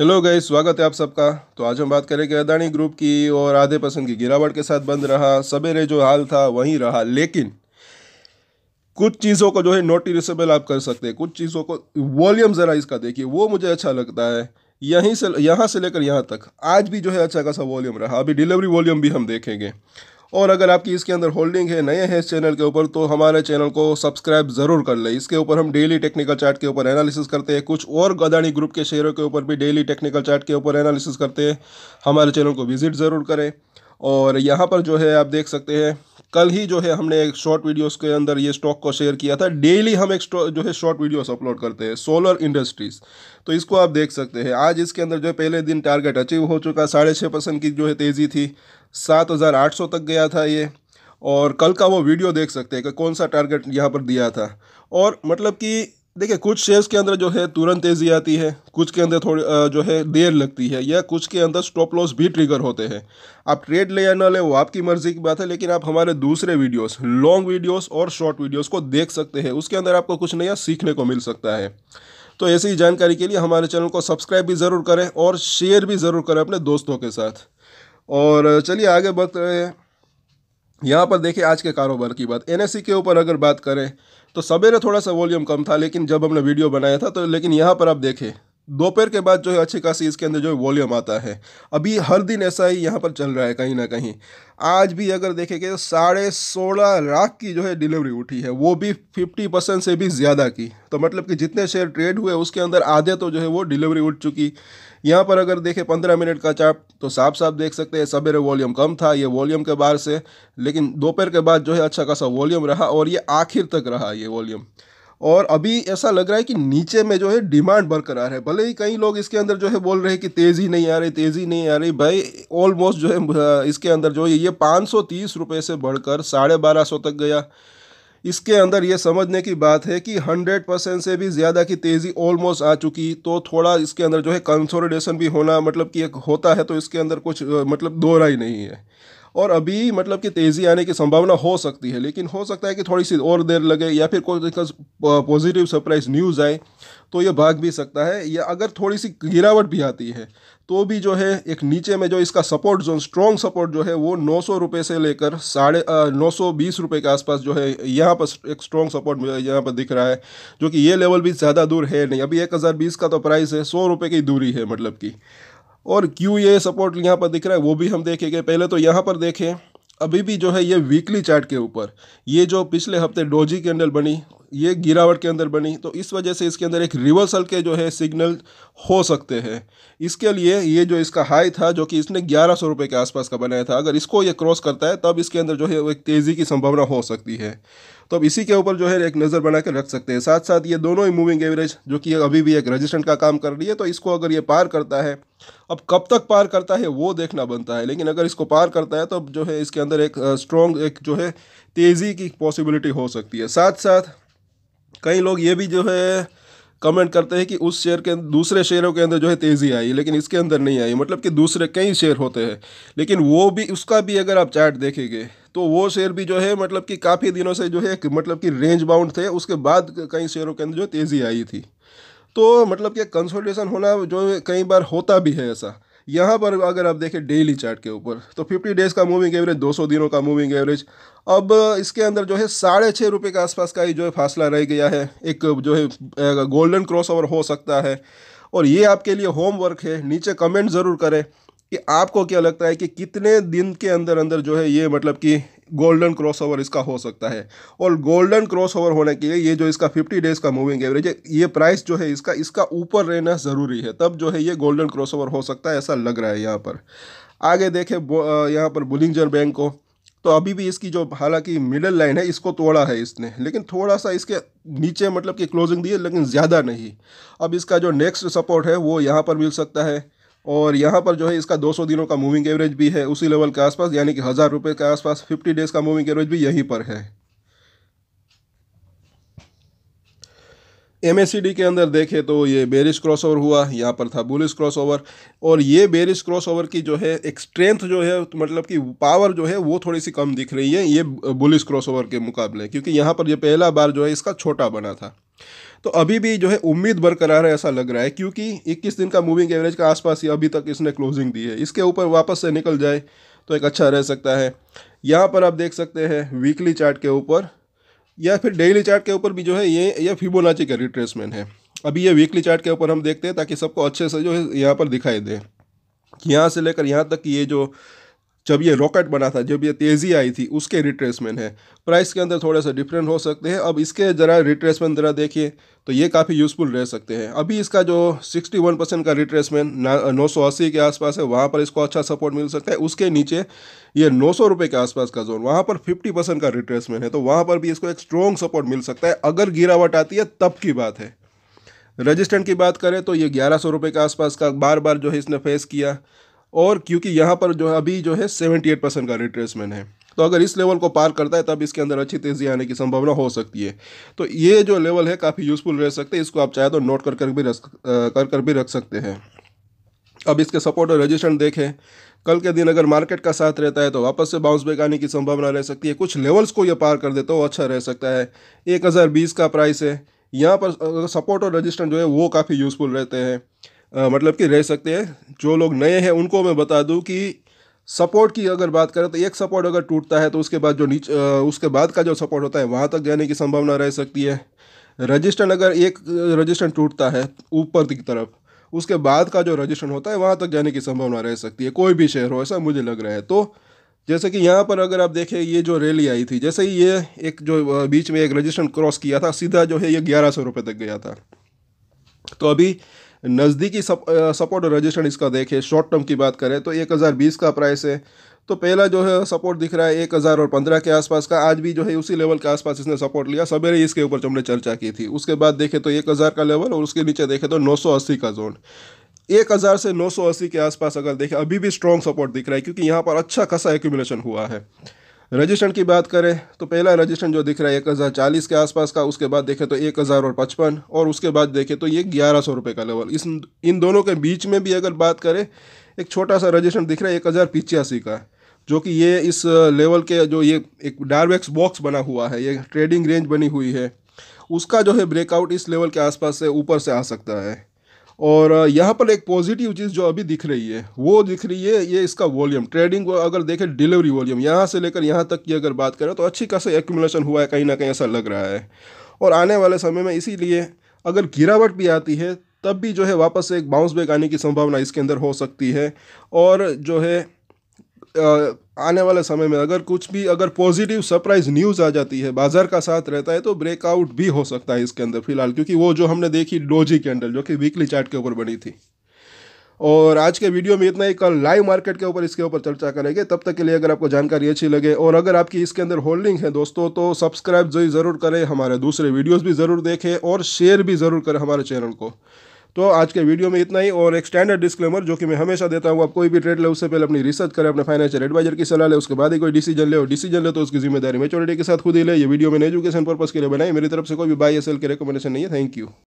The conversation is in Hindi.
हेलो गई स्वागत है आप सबका तो आज हम बात करेंगे अदानी ग्रुप की और आधे परसेंट की गिरावट के साथ बंद रहा सवेरे जो हाल था वहीं रहा लेकिन कुछ चीज़ों को जो है नोटिसबल आप कर सकते हैं कुछ चीज़ों को वॉल्यूम ज़रा इसका देखिए वो मुझे अच्छा लगता है यहीं से यहाँ से लेकर यहाँ तक आज भी जो है अच्छा खासा वॉल्यूम रहा अभी डिलीवरी वॉल्यूम भी हम देखेंगे और अगर आपकी इसके अंदर होल्डिंग है नए हैं इस चैनल के ऊपर तो हमारे चैनल को सब्सक्राइब ज़रूर कर लें इसके ऊपर हम डेली टेक्निकल चार्ट के ऊपर एनालिसिस करते हैं कुछ और गदानी ग्रुप के शेयरों के ऊपर भी डेली टेक्निकल चार्ट के ऊपर एनालिसिस करते हैं हमारे चैनल को विजिट ज़रूर करें और यहाँ पर जो है आप देख सकते हैं कल ही जो है हमने एक शॉर्ट वीडियोस के अंदर ये स्टॉक को शेयर किया था डेली हम एक जो है शॉर्ट वीडियोस अपलोड करते हैं सोलर इंडस्ट्रीज तो इसको आप देख सकते हैं आज इसके अंदर जो है पहले दिन टारगेट अचीव हो चुका साढ़े छः परसेंट की जो है तेज़ी थी सात हज़ार आठ सौ तक गया था ये और कल का वो वीडियो देख सकते हैं कि कौन सा टारगेट यहाँ पर दिया था और मतलब कि देखिए कुछ शेयर्स के अंदर जो है तुरंत तेज़ी आती है कुछ के अंदर थोड़ी जो है देर लगती है या कुछ के अंदर स्टॉप लॉस भी ट्रिगर होते हैं आप ट्रेड ले या ना ले वो आपकी मर्ज़ी की बात है लेकिन आप हमारे दूसरे वीडियोस लॉन्ग वीडियोस और शॉर्ट वीडियोस को देख सकते हैं उसके अंदर आपको कुछ नया सीखने को मिल सकता है तो ऐसी ही जानकारी के लिए हमारे चैनल को सब्सक्राइब भी ज़रूर करें और शेयर भी ज़रूर करें अपने दोस्तों के साथ और चलिए आगे बढ़ते हैं यहाँ पर देखिए आज के कारोबार की बात एन के ऊपर अगर बात करें तो सवेरे थोड़ा सा वॉल्यूम कम था लेकिन जब हमने वीडियो बनाया था तो लेकिन यहाँ पर आप देखें दोपहर के बाद जो है अच्छी खासी इसके अंदर जो है वॉल्यूम आता है अभी हर दिन ऐसा ही यहाँ पर चल रहा है कहीं ना कहीं आज भी अगर देखेंगे तो साढ़े सोलह लाख की जो है डिलीवरी उठी है वो भी फिफ्टी परसेंट से भी ज़्यादा की तो मतलब कि जितने शेयर ट्रेड हुए उसके अंदर आधे तो जो है वो डिलीवरी उठ चुकी यहाँ पर अगर देखें पंद्रह मिनट का चार्ट तो साफ साफ देख सकते हैं सवेरे वॉल्यूम कम था ये वॉल्यूम के बाहर से लेकिन दोपहर के बाद जो है अच्छा खासा वॉल्यूम रहा और ये आखिर तक रहा ये वॉल्यूम और अभी ऐसा लग रहा है कि नीचे में जो है डिमांड बरकरार है भले ही कई लोग इसके अंदर जो है बोल रहे हैं कि तेज़ी नहीं आ रही तेज़ी नहीं आ रही भाई ऑलमोस्ट जो है इसके अंदर जो है ये पाँच सौ तीस रुपये से बढ़कर साढ़े बारह सौ तक गया इसके अंदर ये समझने की बात है कि 100 परसेंट से भी ज़्यादा की तेज़ी ऑलमोस्ट आ चुकी तो थोड़ा इसके अंदर जो है कंसोलिडेशन भी होना मतलब कि एक होता है तो इसके अंदर कुछ मतलब दो राय नहीं है और अभी मतलब कि तेज़ी आने की संभावना हो सकती है लेकिन हो सकता है कि थोड़ी सी और देर लगे या फिर कोई पॉजिटिव सरप्राइज न्यूज़ आए तो ये भाग भी सकता है या अगर थोड़ी सी गिरावट भी आती है तो भी जो है एक नीचे में जो इसका सपोर्ट जोन स्ट्रॉन्ग सपोर्ट जो है वो नौ सौ रुपये से लेकर साढ़े नौ सौ बीस रुपये के आसपास जो है यहाँ पर एक स्ट्रॉन्ग सपोर्ट यहाँ पर दिख रहा है जो कि ये लेवल भी ज़्यादा दूर है नहीं अभी एक हज़ार बीस का तो प्राइस है सौ रुपये की दूरी है मतलब कि और क्यों ये सपोर्ट यहाँ पर दिख रहा है वो भी हम देखेंगे पहले तो यहाँ पर देखें अभी भी जो है ये वीकली चार्ट के ऊपर ये जो पिछले हफ्ते डोजी कैंडल बनी ये गिरावट के अंदर बनी तो इस वजह से इसके अंदर एक रिवर्सल के जो है सिग्नल हो सकते हैं इसके लिए ये जो इसका हाई था जो कि इसने ग्यारह सौ रुपये के आसपास का बनाया था अगर इसको ये क्रॉस करता है तब इसके अंदर जो है वो एक तेज़ी की संभावना हो सकती है तो अब इसी के ऊपर जो है एक नज़र बना कर रख सकते हैं साथ साथ ये दोनों ही मूविंग एवरेज जो कि अभी भी एक रजिस्टेंट का काम कर रही है तो इसको अगर ये पार करता है अब कब तक पार करता है वो देखना बनता है लेकिन अगर इसको पार करता है तो जो है इसके अंदर एक स्ट्रॉन्ग एक जो है तेज़ी की पॉसिबिलिटी हो सकती है साथ साथ कई लोग ये भी जो है कमेंट करते हैं कि उस शेयर के दूसरे शेयरों के अंदर जो है तेज़ी आई लेकिन इसके अंदर नहीं आई मतलब कि दूसरे कई शेयर होते हैं लेकिन वो भी उसका भी अगर आप चार्ट देखेंगे तो वो शेयर भी जो है मतलब कि काफ़ी दिनों से जो है मतलब कि रेंज बाउंड थे उसके बाद कई शेयरों के अंदर जो तेज़ी आई थी तो मतलब कि कंसोलिडेशन होना जो कई बार होता भी है ऐसा यहाँ पर अगर आप देखें डेली चार्ट के ऊपर तो 50 डेज़ का मूविंग एवरेज 200 दिनों का मूविंग एवरेज अब इसके अंदर जो है साढ़े छः रुपये के आसपास का ही जो है फासला रह गया है एक जो है गोल्डन क्रॉस ओवर हो सकता है और ये आपके लिए होमवर्क है नीचे कमेंट ज़रूर करें कि आपको क्या लगता है कि कितने दिन के अंदर अंदर जो है ये मतलब कि गोल्डन क्रॉसओवर इसका हो सकता है और गोल्डन क्रॉसओवर होने के लिए ये जो इसका 50 डेज का मूविंग एवरेज है ये प्राइस जो है इसका इसका ऊपर रहना ज़रूरी है तब जो है ये गोल्डन क्रॉसओवर हो सकता है ऐसा लग रहा है यहाँ पर आगे देखें यहाँ पर बुलिंजर बैंक को तो अभी भी इसकी जो हालांकि मिडल लाइन है इसको तोड़ा है इसने लेकिन थोड़ा सा इसके नीचे मतलब कि क्लोजिंग दी है लेकिन ज़्यादा नहीं अब इसका जो नेक्स्ट सपोर्ट है वो यहाँ पर मिल सकता है और यहाँ पर जो है इसका 200 दिनों का मूविंग एवरेज भी है उसी लेवल के आसपास यानी कि हज़ार रुपये के आसपास 50 डेज़ का मूविंग एवरेज भी यहीं पर है एम के अंदर देखें तो ये बेरिश क्रॉसओवर हुआ यहाँ पर था बुलिस क्रॉसओवर और ये बेरिश क्रॉसओवर की जो है एक स्ट्रेंथ जो है तो मतलब कि पावर जो है वो थोड़ी सी कम दिख रही है ये बुलिस क्रॉसओवर के मुकाबले क्योंकि यहाँ पर ये पहला बार जो है इसका छोटा बना था तो अभी भी जो है उम्मीद बरकरार है ऐसा लग रहा है क्योंकि 21 दिन का मूविंग एवरेज का आसपास ही अभी तक इसने क्लोजिंग दी है इसके ऊपर वापस से निकल जाए तो एक अच्छा रह सकता है यहाँ पर आप देख सकते हैं वीकली चार्ट के ऊपर या फिर डेली चार्ट के ऊपर भी जो है ये यह फिबोनाची का रिट्रेसमेंट है अभी ये वीकली चार्ट के ऊपर हम देखते हैं ताकि सबको अच्छे से जो है यहाँ पर दिखाई दे यहाँ से लेकर यहाँ तक कि ये जो जब ये रॉकेट बना था जब ये तेज़ी आई थी उसके रिट्रेसमेंट है प्राइस के अंदर थोड़ा सा डिफरेंट हो सकते हैं अब इसके ज़रा रिट्रेसमेंट ज़रा देखिए तो ये काफ़ी यूज़फुल रह सकते हैं अभी इसका जो 61 परसेंट का रिट्रेसमेंट नौ सौ अस्सी के आसपास है वहाँ पर इसको अच्छा सपोर्ट मिल सकता है उसके नीचे ये नौ सौ रुपये के आसपास का जोन वहाँ पर फिफ्टी परसेंट का रिट्रेसमेंट है तो वहाँ पर भी इसको एक स्ट्रॉन्ग सपोर्ट मिल सकता है अगर गिरावट आती है तब की बात है रजिस्टेंट की बात करें तो ये ग्यारह सौ रुपये के आसपास का बार बार जो है इसने फेस किया और क्योंकि यहाँ पर जो अभी जो है सेवेंटी एट परसेंट का रिट्रेसमेंट है तो अगर इस लेवल को पार करता है तब इसके अंदर अच्छी तेज़ी आने की संभावना हो सकती है तो ये जो लेवल है काफ़ी यूज़फुल रह सकते हैं इसको आप चाहे तो नोट कर कर भी रख कर कर भी रख सकते हैं अब इसके सपोर्ट और रजिस्ट्रेंट देखें कल के दिन अगर मार्केट का साथ रहता है तो वापस से बाउंस बैक आने की संभावना रह सकती है कुछ लेवल्स को ये पार कर दे तो अच्छा रह सकता है एक हज़ार बीस का प्राइस है यहाँ पर सपोर्ट और रजिस्ट्रेंट जो है वो काफ़ी यूज़फुल रहते हैं आ, मतलब कि रह सकते हैं जो लोग नए हैं उनको मैं बता दूं कि सपोर्ट की अगर बात करें तो एक सपोर्ट अगर टूटता है तो उसके बाद जो नीचे उसके बाद का जो सपोर्ट होता है वहाँ तक जाने की संभावना रह सकती है रजिस्टन अगर एक रजिस्टर टूटता है ऊपर की तरफ उसके बाद का जो रजिस्टन होता है वहाँ तक जाने की संभावना रह सकती है कोई भी शहर हो ऐसा मुझे लग रहा है तो जैसे कि यहाँ पर अगर आप देखें ये जो रैली आई थी जैसे ही ये एक जो बीच में एक रजिस्टन क्रॉस किया था सीधा जो है ये ग्यारह सौ रुपये तक गया था तो अभी नज़दीकी सप, सपोर्ट और इसका देखें शॉर्ट टर्म की बात करें तो 1020 का प्राइस है तो पहला जो है सपोर्ट दिख रहा है एक हज़ार और पंद्रह के आसपास का आज भी जो है उसी लेवल के आसपास इसने सपोर्ट लिया सवेरे इसके ऊपर हमने चर्चा की थी उसके बाद देखे तो एक हज़ार का लेवल और उसके नीचे देखे तो नौ सौ अस्सी का जोन एक हज़ार से नौ सौ अस्सी के आसपास अगर देखें अभी भी स्ट्रॉन्ग सपोर्ट दिख रहा है क्योंकि यहाँ पर अच्छा खासा एक्यूमुलेशन हुआ है रजिस्ट्रेशन की बात करें तो पहला रजिस्ट्रेशन जो दिख रहा है एक हज़ार चालीस के आसपास का उसके बाद देखें तो एक हज़ार और पचपन और उसके बाद देखें तो ये ग्यारह सौ रुपये का लेवल इस इन दोनों के बीच में भी अगर बात करें एक छोटा सा रजिस्ट्रेशन दिख रहा है एक हज़ार पिचासी का जो कि ये इस लेवल के जो ये एक डारवेक्स बॉक्स बना हुआ है ये ट्रेडिंग रेंज बनी हुई है उसका जो है ब्रेकआउट इस लेवल के आसपास से ऊपर से आ सकता है और यहाँ पर एक पॉजिटिव चीज़ जो अभी दिख रही है वो दिख रही है ये इसका वॉल्यूम ट्रेडिंग को अगर देखें डिलीवरी वॉल्यूम यहाँ से लेकर यहाँ तक की अगर बात करें तो अच्छी खासी एक्यूमुलेशन हुआ है कहीं ना कहीं ऐसा लग रहा है और आने वाले समय में इसीलिए अगर गिरावट भी आती है तब भी जो है वापस एक बाउंस बैक आने की संभावना इसके अंदर हो सकती है और जो है आने वाले समय में अगर कुछ भी अगर पॉजिटिव सरप्राइज न्यूज़ आ जाती है बाजार का साथ रहता है तो ब्रेकआउट भी हो सकता है इसके अंदर फिलहाल क्योंकि वो जो हमने देखी डोजी कैंडल जो कि वीकली चार्ट के ऊपर बनी थी और आज के वीडियो में इतना ही कल लाइव मार्केट के ऊपर इसके ऊपर चर्चा करेंगे तब तक के लिए अगर आपको जानकारी अच्छी लगे और अगर आपकी इसके अंदर होल्डिंग है दोस्तों तो सब्सक्राइब जो जरूर करें हमारे दूसरे वीडियोज़ भी ज़रूर देखें और शेयर भी ज़रूर करें हमारे चैनल को तो आज के वीडियो में इतना ही और एक स्टैंडर्ड डिस्क्लेमर जो कि मैं हमेशा देता हूँ आप कोई भी ट्रेड ले उससे पहले अपनी रिसर्च करें अपने फाइनेंशियल एडवाइजर की सलाह ले उसके बाद ही कोई डिसीजन ले और डिसीजन ले तो उसकी जिम्मेदारी मेचोरिटी के साथ खुद ही ले ये वीडियो मैंने एजुकेशन पर्पस के लिए बनाई मेरी तरफ से कोई भी बाई एस एल के रिकमेंडेशन नहीं है थैंक यू